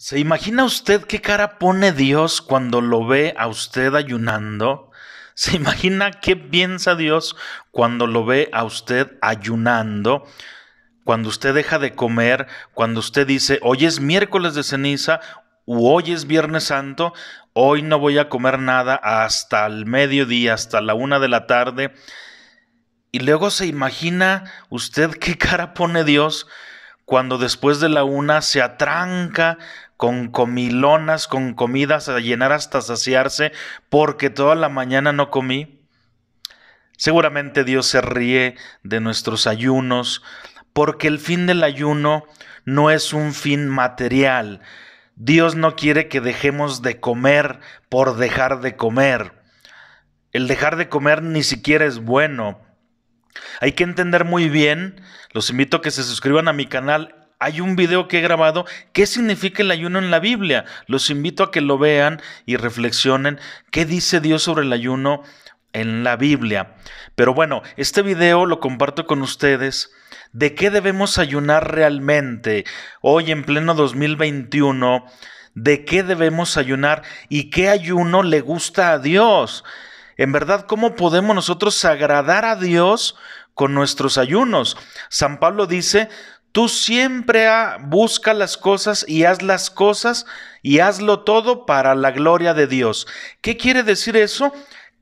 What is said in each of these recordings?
¿Se imagina usted qué cara pone Dios cuando lo ve a usted ayunando? ¿Se imagina qué piensa Dios cuando lo ve a usted ayunando? Cuando usted deja de comer, cuando usted dice, hoy es miércoles de ceniza, u hoy es Viernes Santo, hoy no voy a comer nada hasta el mediodía, hasta la una de la tarde. Y luego se imagina usted qué cara pone Dios cuando después de la una se atranca con comilonas, con comidas a llenar hasta saciarse, porque toda la mañana no comí. Seguramente Dios se ríe de nuestros ayunos, porque el fin del ayuno no es un fin material. Dios no quiere que dejemos de comer por dejar de comer. El dejar de comer ni siquiera es bueno. Hay que entender muy bien, los invito a que se suscriban a mi canal hay un video que he grabado, ¿qué significa el ayuno en la Biblia? Los invito a que lo vean y reflexionen qué dice Dios sobre el ayuno en la Biblia. Pero bueno, este video lo comparto con ustedes. ¿De qué debemos ayunar realmente? Hoy en pleno 2021, ¿de qué debemos ayunar y qué ayuno le gusta a Dios? En verdad, ¿cómo podemos nosotros agradar a Dios con nuestros ayunos? San Pablo dice, Tú siempre ah, busca las cosas y haz las cosas y hazlo todo para la gloria de Dios. ¿Qué quiere decir eso?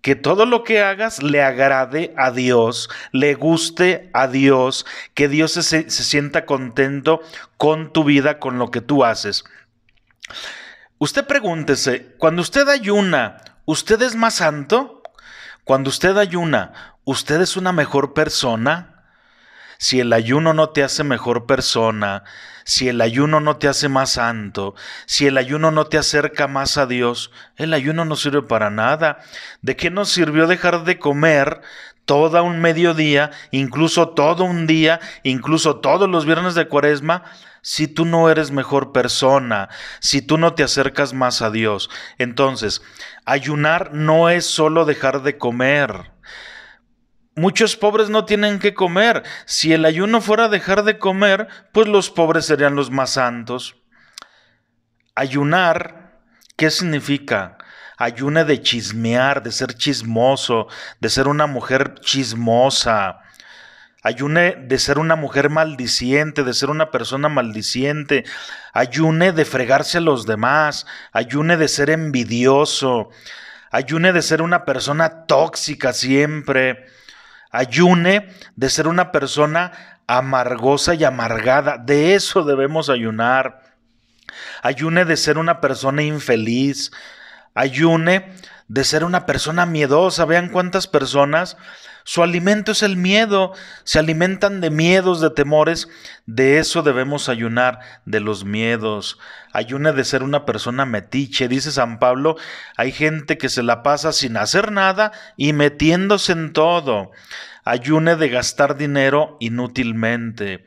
que todo lo que hagas le agrade a Dios, le guste a Dios, que Dios se, se, sienta contento con tu vida, con lo que tú haces. Usted pregúntese, cuando usted ayuna, ¿usted es más santo? Cuando usted ayuna, ¿usted es una mejor persona? si el ayuno no te hace mejor persona, si el ayuno no te hace más santo, si el ayuno no te acerca más a Dios, el ayuno no sirve para nada. ¿De qué nos sirvió dejar de comer todo un mediodía, incluso todo un día, incluso todos los viernes de cuaresma, si tú no eres mejor persona, si tú no te acercas más a Dios. Entonces, ayunar no es solo dejar de comer. Muchos pobres no tienen que comer. Si el ayuno fuera dejar de comer, pues los pobres serían los más santos. Ayunar, ¿qué significa? Ayune de chismear, de ser chismoso, de ser una mujer chismosa. Ayune de ser una mujer maldiciente, de ser una persona maldiciente. Ayune de fregarse a los demás. Ayune de ser envidioso. Ayune de ser una persona tóxica siempre ayune de ser una persona amargosa y amargada. De eso debemos ayunar. Ayune de ser una persona infeliz. Ayune de ser una persona miedosa. Vean cuántas personas su alimento es el miedo. Se alimentan de miedos, de temores. De eso debemos ayunar, de los miedos. Ayune de ser una persona metiche. Dice San Pablo, hay gente que se la pasa sin hacer nada y metiéndose en todo. Ayune de gastar dinero inútilmente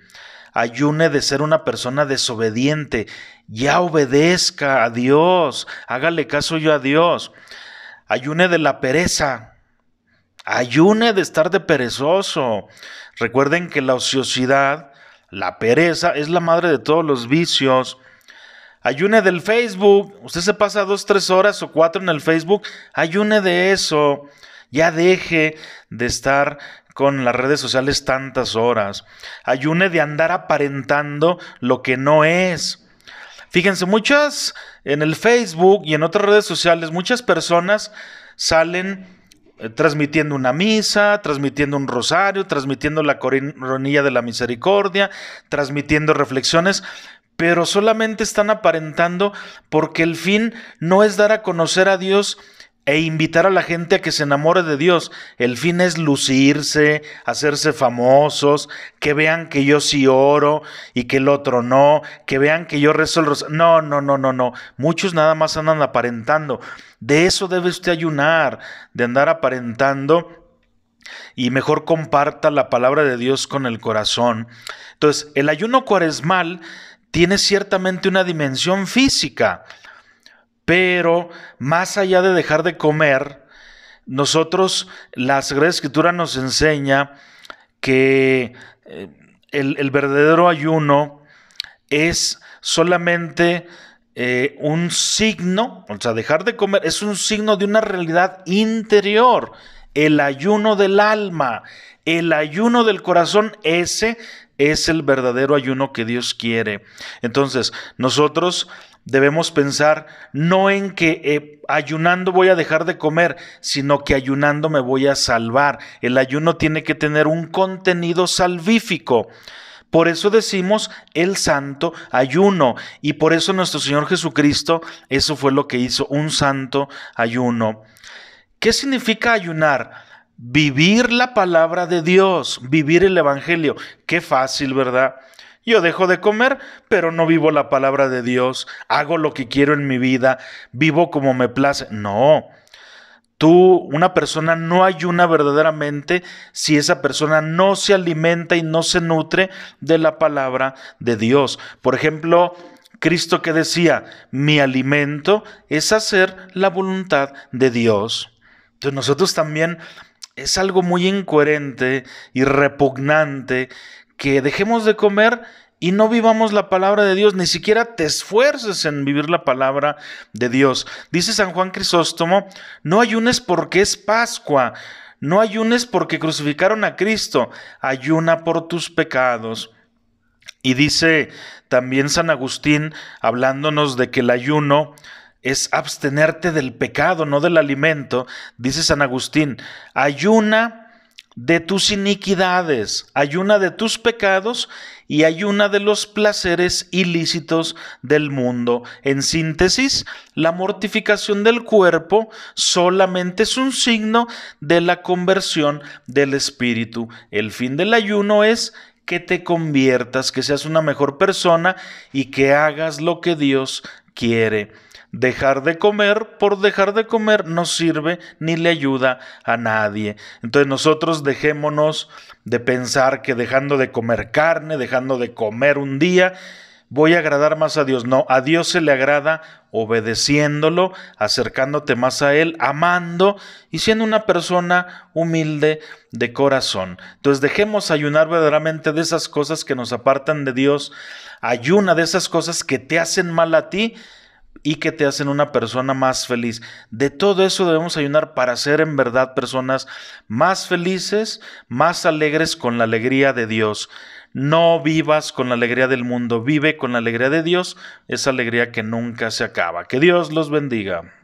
ayune de ser una persona desobediente, ya obedezca a Dios, hágale caso yo a Dios, ayune de la pereza, Ayune de estar de perezoso. Recuerden que la ociosidad, la pereza, es la madre de todos los vicios. Ayune del Facebook. Usted se pasa dos, tres horas o cuatro en el Facebook. Ayune de eso. Ya deje de estar con las redes sociales tantas horas. Ayune de andar aparentando lo que no es. Fíjense, muchas en el Facebook y en otras redes sociales, muchas personas salen eh, transmitiendo una misa, transmitiendo un rosario, transmitiendo la coronilla de la misericordia, transmitiendo reflexiones, pero solamente están aparentando porque el fin no es dar a conocer a Dios e invitar a la gente a que se enamore de Dios. El fin es lucirse, hacerse famosos, que vean que yo sí oro y que el otro no, que vean que yo rezo el No, no, no, no, no. Muchos nada más andan aparentando. De eso debe usted ayunar, de andar aparentando y mejor comparta la palabra de Dios con el corazón. Entonces, el ayuno cuaresmal tiene ciertamente una dimensión física. Pero más allá de dejar de comer, nosotros, la Sagrada Escritura nos enseña que eh, el, verdadero ayuno es solamente eh, un signo, o sea, dejar de comer es un signo de una realidad interior. El ayuno del alma, el ayuno del corazón, ese es el verdadero ayuno que Dios quiere. Entonces, nosotros debemos pensar no en que eh, ayunando voy a dejar de comer, sino que ayunando me voy a salvar. El ayuno tiene que tener un contenido salvífico. Por eso decimos el santo ayuno. Y por eso nuestro Señor Jesucristo, eso fue lo que hizo, un santo ayuno. ¿Qué significa ayunar? Vivir la palabra de Dios, vivir el Evangelio. Qué fácil, ¿verdad? Yo dejo de comer, pero no vivo la palabra de Dios, hago lo que quiero en mi vida, vivo como me place. No, tú, una persona no ayuna verdaderamente si esa persona no se alimenta y no se nutre de la palabra de Dios. Por ejemplo, Cristo que decía, mi alimento es hacer la voluntad de Dios. Entonces nosotros también es algo muy incoherente y repugnante que dejemos de comer y no vivamos la palabra de Dios, ni siquiera te esfuerces en vivir la palabra de Dios. Dice San Juan Crisóstomo, no ayunes porque es Pascua, no ayunes porque crucificaron a Cristo, ayuna por tus pecados. Y dice también San Agustín, hablándonos de que el ayuno es abstenerte del pecado, no del alimento, dice San Agustín, ayuna de tus iniquidades, ayuna de tus pecados y ayuna de los placeres ilícitos del mundo. En síntesis, la mortificación del cuerpo solamente es un signo de la conversión del espíritu. El fin del ayuno es que te conviertas, que seas una mejor persona y que hagas lo que Dios quiere dejar de comer por dejar de comer no sirve ni le ayuda a nadie. Entonces nosotros dejémonos de pensar que dejando de comer carne, dejando de comer un día, voy a agradar más a Dios. No, a Dios se le agrada obedeciéndolo, acercándote más a Él, amando y siendo una persona humilde de corazón. Entonces dejemos ayunar verdaderamente de esas cosas que nos apartan de Dios. Ayuna de esas cosas que te hacen mal a ti y que te hacen una persona más feliz. De todo eso debemos ayunar para ser en verdad personas más felices, más alegres con la alegría de Dios. No vivas con la alegría del mundo, vive con la alegría de Dios, esa alegría que nunca se acaba. Que Dios los bendiga.